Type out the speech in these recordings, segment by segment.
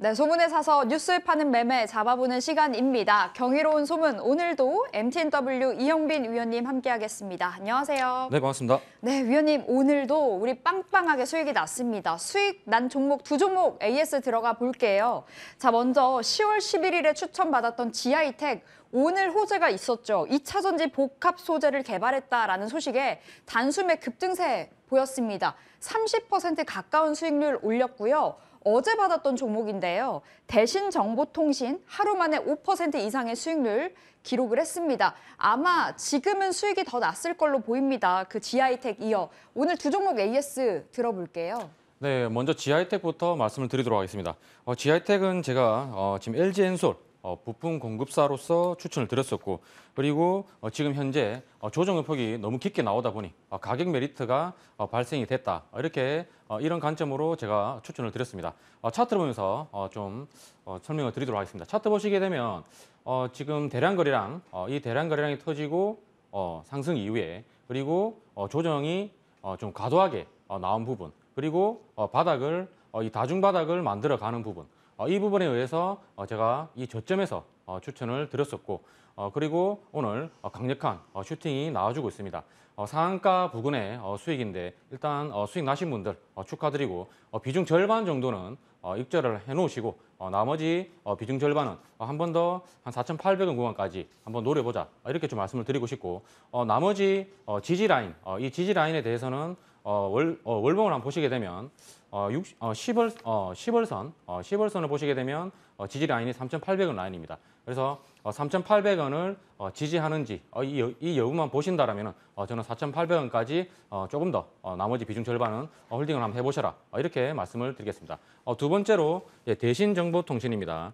네, 소문에 사서 뉴스에 파는 매매 잡아보는 시간입니다. 경이로운 소문 오늘도 MTNW 이영빈 위원님 함께하겠습니다. 안녕하세요. 네, 반갑습니다. 네, 위원님 오늘도 우리 빵빵하게 수익이 났습니다. 수익 난 종목 두 종목 AS 들어가 볼게요. 자, 먼저 10월 11일에 추천받았던 지아이텍 오늘 호재가 있었죠. 2차 전지 복합 소재를 개발했다라는 소식에 단숨에 급등세 보였습니다. 30% 가까운 수익률 올렸고요. 어제 받았던 종목인데요. 대신 정보통신 하루 만에 5% 이상의 수익률 기록을 했습니다. 아마 지금은 수익이 더 났을 걸로 보입니다. 그 GI텍 이어 오늘 두 종목 AS 들어볼게요. 네, 먼저 GI텍부터 말씀을 드리도록 하겠습니다. 어, GI텍은 제가 어, 지금 LG 엔솔 어, 부품 공급사로서 추천을 드렸었고 그리고 어, 지금 현재 어, 조정의 폭이 너무 깊게 나오다 보니 어, 가격 메리트가 어, 발생이 됐다 이렇게 어, 이런 관점으로 제가 추천을 드렸습니다 어, 차트를 보면서 어, 좀 어, 설명을 드리도록 하겠습니다 차트 보시게 되면 어, 지금 대량 거래량 어, 이 대량 거래량이 터지고 어, 상승 이후에 그리고 어, 조정이 어, 좀 과도하게 어, 나온 부분 그리고 어, 바닥을 어, 이 다중 바닥을 만들어 가는 부분 어, 이 부분에 의해서 어, 제가 이 저점에서 어, 추천을 드렸었고 어, 그리고 오늘 어, 강력한 슈팅이 나와주고 있습니다. 상한가 부근의 수익인데 일단 수익 나신 분들 축하드리고 비중 절반 정도는 입절을 해놓으시고 나머지 비중 절반은 한 번 더 한 4,800원 구간까지 한 번 노려보자 이렇게 좀 말씀을 드리고 싶고 나머지 지지 라인 이 지지 라인에 대해서는 월, 월봉을 한번 보시게 되면 10월, 10월선 10월선을 보시게 되면 어, 지지 라인이 3,800원 라인입니다. 그래서 3,800원을 어, 어, 지지하는지 이 여부만 보신다면 라 저는 4,800원까지 조금 더 나머지 비중 절반은 홀딩을 한번 해보셔라 이렇게 말씀을 드리겠습니다. 두 번째로 예, 대신정보통신입니다.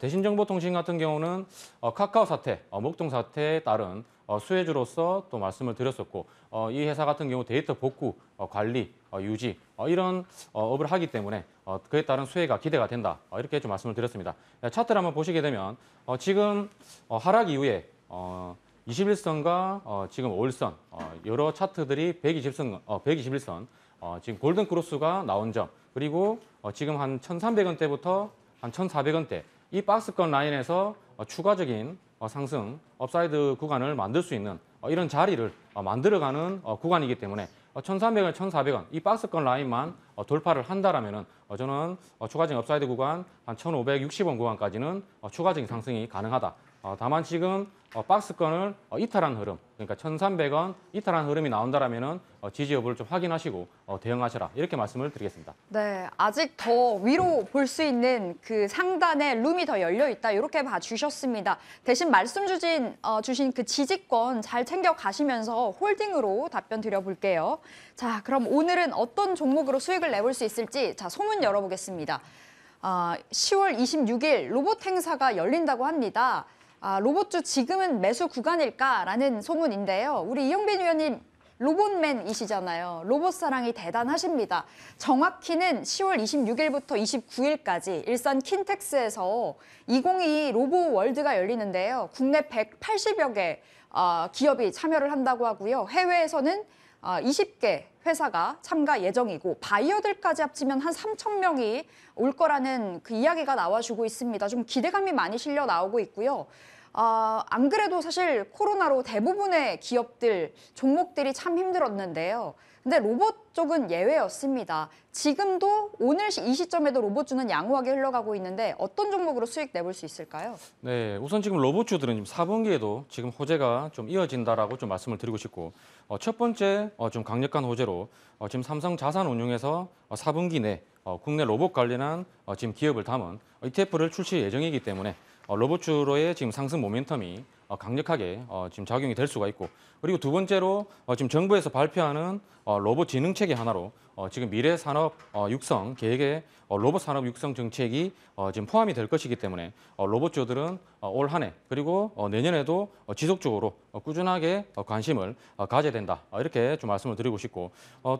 대신정보통신 같은 경우는 카카오 사태, 목동 사태에 따른 수혜주로서 또 말씀을 드렸었고 이 회사 같은 경우 데이터 복구, 관리, 어, 유지 어, 이런 어, 업을 하기 때문에 그에 따른 수혜가 기대가 된다 이렇게 좀 말씀을 드렸습니다. 차트를 한번 보시게 되면 지금 하락 이후에 21선과 지금 올선 여러 차트들이 120선, 121선 지금 골든 크로스가 나온 점 그리고 지금 한 1,300원대부터 한 1,400원대 이 박스권 라인에서 추가적인 상승 업사이드 구간을 만들 수 있는 이런 자리를 만들어가는 구간이기 때문에 1,300원, 어, 1,400원 이 박스권 라인만 어, 돌파를 한다라면은 어, 저는 추가적인 업사이드 구간 한 1,560원 구간까지는 추가적인 상승이 가능하다. 어, 다만 지금 어, 박스권을 어, 이탈한 흐름, 그러니까 1,300원 이탈한 흐름이 나온다라면 어, 지지 여부를 좀 확인하시고 대응하셔라 이렇게 말씀을 드리겠습니다. 네, 아직 더 위로 볼 수 있는 그 상단에 룸이 더 열려 있다 이렇게 봐주셨습니다. 대신 말씀 주신 어, 주신 그 지지권 잘 챙겨 가시면서 홀딩으로 답변 드려볼게요. 자, 그럼 오늘은 어떤 종목으로 수익을 내볼 수 있을지 자 소문 열어보겠습니다. 아, 10월 26일 로봇 행사가 열린다고 합니다. 아, 로봇주 지금은 매수 구간일까라는 소문인데요. 우리 이용빈 위원님 로봇맨이시잖아요. 로봇 사랑이 대단하십니다. 정확히는 10월 26일부터 29일까지 일산 킨텍스에서 2022로봇 월드가 열리는데요. 국내 180여 개 어, 기업이 참여를 한다고 하고요. 해외에서는 아, 이십 개 회사가 참가 예정이고 바이어들까지 합치면 한 3천 명이 올 거라는 그 이야기가 나와주고 있습니다. 좀 기대감이 많이 실려 나오고 있고요. 아, 안 그래도 사실 코로나로 대부분의 기업들, 종목들이 참 힘들었는데요. 근데 로봇 쪽은 예외였습니다. 지금도 오늘 이 시점에도 로봇주는 양호하게 흘러가고 있는데 어떤 종목으로 수익 내볼 수 있을까요? 네, 우선 지금 로봇주들은 지금 4분기에도 지금 호재가 좀 이어진다라고 좀 말씀을 드리고 싶고 어, 첫 번째 어, 좀 강력한 호재로 어, 지금 삼성 자산운용에서 어, 4분기 내 어, 국내 로봇 관련한 어, 지금 기업을 담은 ETF를 어, 출시 예정이기 때문에 어, 로봇 주로의 지금 상승 모멘텀이 어, 강력하게 어, 지금 작용이 될 수가 있고 그리고 두 번째로 지금 정부에서 발표하는 로봇 지능 체계 하나로 지금 미래 산업 육성 계획에 로봇 산업 육성 정책이 지금 포함이 될 것이기 때문에 로봇주들은 올 한 해 그리고 내년에도 지속적으로 꾸준하게 관심을 가져야 된다 이렇게 좀 말씀을 드리고 싶고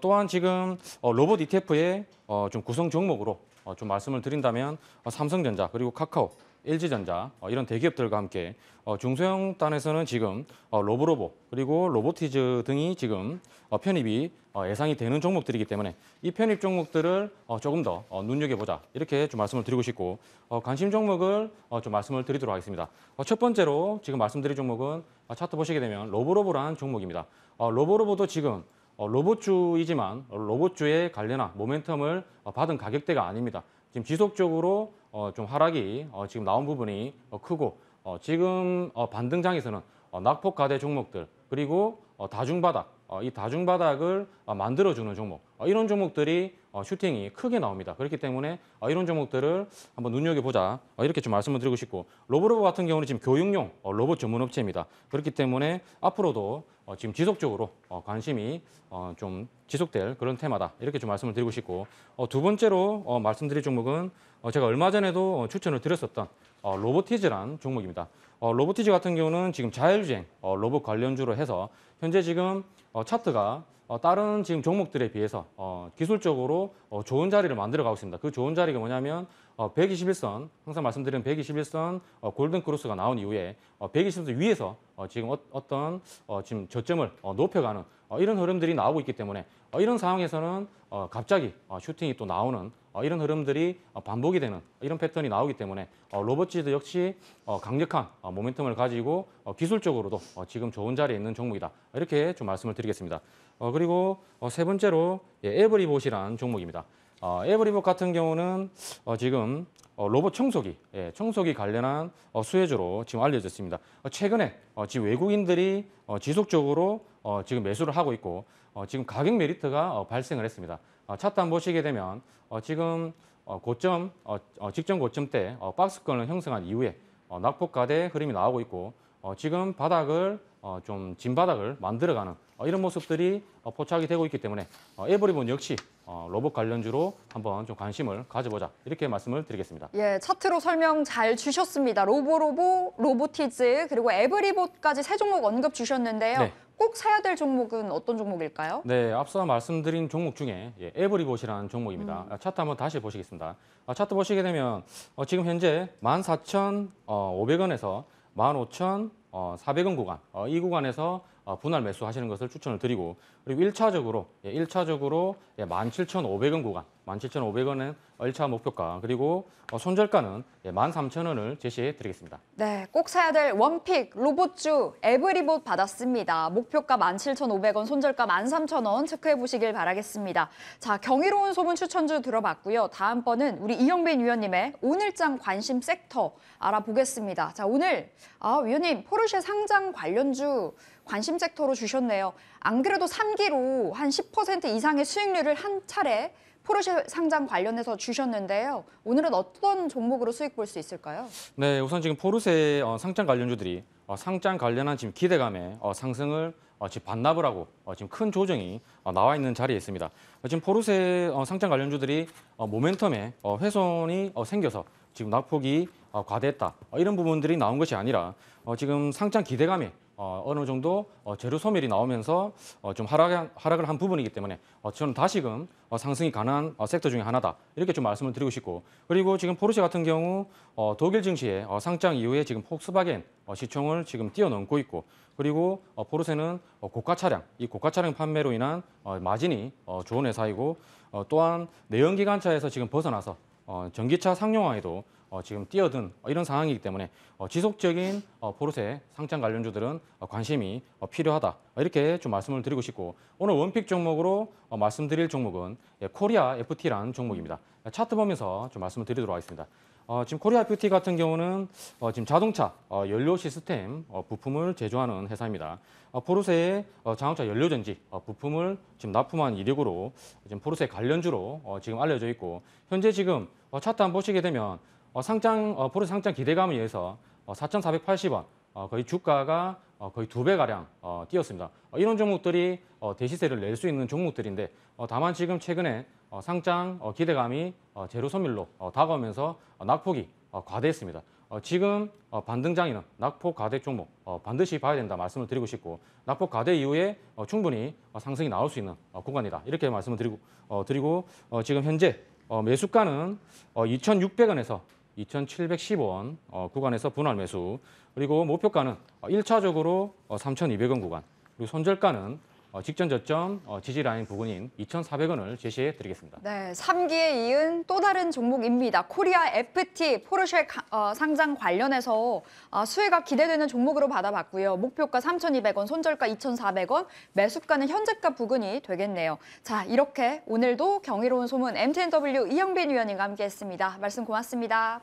또한 지금 로봇 ETF의 좀 구성 종목으로 좀 말씀을 드린다면 삼성전자 그리고 카카오 LG전자 어, 이런 대기업들과 함께 어, 중소형단에서는 지금 어, 로보로보 그리고 로보티즈 등이 지금 편입이 예상이 되는 종목들이기 때문에 이 편입 종목들을 조금 더 눈여겨보자 이렇게 좀 말씀을 드리고 싶고 관심 종목을 좀 말씀을 드리도록 하겠습니다. 첫 번째로 지금 말씀드릴 종목은 차트 보시게 되면 로보로보라는 종목입니다. 로보로보도 지금 로봇주이지만 로봇주에 관련한 모멘텀을 받은 가격대가 아닙니다. 지금 지속적으로 어, 좀 하락이 어, 지금 나온 부분이 어, 크고 지금 반등장에서는 낙폭가대 종목들 그리고 다중바닥 이 다중바닥을 만들어주는 종목 이런 종목들이 슈팅이 크게 나옵니다. 그렇기 때문에 이런 종목들을 한번 눈여겨보자 이렇게 좀 말씀을 드리고 싶고 로보로보 같은 경우는 지금 교육용 로봇 전문 업체입니다. 그렇기 때문에 앞으로도 어, 지금 지속적으로 어, 관심이 어, 좀 지속될 그런 테마다 이렇게 좀 말씀을 드리고 싶고 어, 두 번째로 어, 말씀드릴 종목은 어, 제가 얼마 전에도 어, 추천을 드렸었던 어, 로보티즈란 종목입니다. 어, 로보티즈 같은 경우는 지금 자율주행 어, 로봇 관련주로 해서 현재 지금 어, 차트가 어, 다른 지금 종목들에 비해서 어, 기술적으로 어, 좋은 자리를 만들어 가고 있습니다. 그 좋은 자리가 뭐냐면 어, 121선 항상 말씀드리는 121선 어, 골든 크로스가 나온 이후에 어, 120선 위에서 어, 지금 어, 어떤 어, 지금 저점을 어, 높여가는 어, 이런 흐름들이 나오고 있기 때문에 어, 이런 상황에서는 어, 갑자기 어, 슈팅이 또 나오는 어, 이런 흐름들이 어, 반복이 되는 어, 이런 패턴이 나오기 때문에 어, 로버츠도 역시 어, 강력한 어, 모멘텀을 가지고 어, 기술적으로도 어, 지금 좋은 자리에 있는 종목이다 이렇게 좀 말씀을 드리겠습니다. 어, 그리고 어, 세 번째로 예, 에버리봇이라는 종목입니다. 어, 에버리북 같은 경우는 어, 지금 어, 로봇 청소기, 예, 청소기 관련한 어, 수혜주로 지금 알려졌습니다. 어, 최근에 어, 지금 외국인들이 어, 지속적으로 어, 지금 매수를 하고 있고 어, 지금 가격 메리트가 어, 발생을 했습니다. 어, 차트 한 보시게 되면 어, 지금 어, 고점, 어, 어, 직전 고점 때 어, 박스권을 형성한 이후에 어, 낙폭가대 흐름이 나오고 있고 어, 지금 바닥을 어, 좀 진바닥을 만들어가는 어, 이런 모습들이 어, 포착이 되고 있기 때문에 어, 에버리본 역시 어, 로봇 관련주로 한번 좀 관심을 가져보자 이렇게 말씀을 드리겠습니다. 예, 차트로 설명 잘 주셨습니다. 로보로보, 로보티즈 그리고 에브리봇까지 세 종목 언급 주셨는데요. 네. 꼭 사야 될 종목은 어떤 종목일까요? 네, 앞서 말씀드린 종목 중에 예, 에브리봇이라는 종목입니다. 음. 차트 한번 다시 보시겠습니다. 어, 차트 보시게 되면 어, 지금 현재 14,500원에서 어, 15,400원 구간 어, 이 구간에서 어, 분할 매수하시는 것을 추천을 드리고 그리고 1차적으로 1차적으로 예, 17,500원 예, 구간 17,500원은 1차 목표가 그리고 어, 손절가는 13,000원을 예, 제시해 드리겠습니다. 네, 꼭 사야 될 원픽 로봇주 에브리봇 받았습니다. 목표가 17,500원, 손절가 13,000원 체크해 보시길 바라겠습니다. 자, 경이로운 소문 추천주 들어봤고요. 다음번은 우리 이영빈 위원님의 오늘장 관심 섹터 알아보겠습니다. 자, 오늘 아, 위원님 포르쉐 상장 관련주 관심 섹터로 주셨네요. 안 그래도 3기로 한 10% 이상의 수익률을 한 차례 포르쉐 상장 관련해서 주셨는데요. 오늘은 어떤 종목으로 수익 볼 수 있을까요? 네, 우선 지금 포르쉐 어, 상장 관련주들이 어, 상장 관련한 지금 기대감에 어, 상승을 지금 반납을 하고 지금 큰 조정이 나와 있는 자리에 있습니다. 지금 포르쉐 상장 관련주들이 모멘텀에 훼손이 생겨서 지금 낙폭이 과대했다 이런 부분들이 나온 것이 아니라 지금 상장 기대감에 어, 어느 정도 어, 재료 소멸이 나오면서 어, 좀 하락, 하락을 한 부분이기 때문에 어, 저는 다시금 어, 상승이 가능한 어, 섹터 중에 하나다 이렇게 좀 말씀을 드리고 싶고 그리고 지금 포르쉐 같은 경우 어, 독일 증시에 어, 상장 이후에 지금 폭스바겐 어, 시총을 지금 뛰어넘고 있고 그리고 어, 포르쉐는 어, 고가 차량 이 고가 차량 판매로 인한 어, 마진이 어, 좋은 회사이고 어, 또한 내연기관차에서 지금 벗어나서 어, 전기차 상용화에도 어, 지금 뛰어든 어, 이런 상황이기 때문에 어, 지속적인 보르세 상장 관련주들은 관심이 필요하다. 이렇게 좀 말씀을 드리고 싶고 오늘 원픽 종목으로 말씀드릴 종목은 예, 코리아 FT라는 종목입니다. 차트 보면서 좀 말씀을 드리도록 하겠습니다. 어, 지금 코리아 FT 같은 경우는 어, 지금 자동차 어, 연료 시스템 어, 부품을 제조하는 회사입니다. 어, 포르쉐의 어, 자동차 연료전지 어, 부품을 지금 납품한 이력으로 지금 포르쉐 관련주로 어, 지금 알려져 있고 현재 지금 어, 차트 한번 보시게 되면 어, 상장 어, 보름 상장 기대감에 의해서 어, 4,480원 어, 거의 주가가 어, 거의 두 배 가량 어, 뛰었습니다. 어, 이런 종목들이 어, 대시세를 낼 수 있는 종목들인데 어, 다만 지금 최근에 어, 상장 어, 기대감이 어, 제로 선밀로 어, 다가오면서 어, 낙폭이 어, 과대했습니다. 어, 지금 어, 반등장에는 낙폭 과대 종목 어, 반드시 봐야 된다 말씀을 드리고 싶고 낙폭 과대 이후에 어, 충분히 어, 상승이 나올 수 있는 어, 구간이다 이렇게 말씀을 드리고 어, 드리고 어, 지금 현재 어, 매수가는 어, 2,600원에서 2,710원 어, 구간에서 분할 매수 그리고 목표가는 1차적으로 어, 3,200원 어, 구간 그리고 손절가는 어, 직전 저점 어, 지지 라인 부근인 2,400원을 제시해 드리겠습니다. 네, 3기에 이은 또 다른 종목입니다. 코리아 FT 포르쉐 어, 상장 관련해서 아, 수혜가 기대되는 종목으로 받아봤고요. 목표가 3,200원, 손절가 2,400원, 매수가는 현재가 부근이 되겠네요. 자, 이렇게 오늘도 경이로운 소문 MTNW 이영빈 위원님과 함께했습니다. 말씀 고맙습니다.